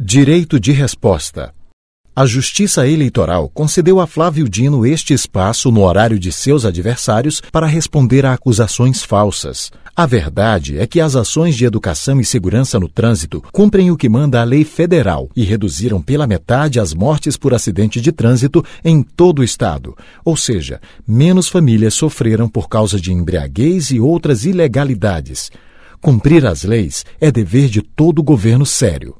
Direito de resposta. A Justiça Eleitoral concedeu a Flávio Dino este espaço no horário de seus adversários para responder a acusações falsas. A verdade é que as ações de educação e segurança no trânsito cumprem o que manda a lei federal e reduziram pela metade as mortes por acidente de trânsito em todo o estado. Ou seja, menos famílias sofreram por causa de embriaguez e outras ilegalidades. Cumprir as leis é dever de todo governo sério.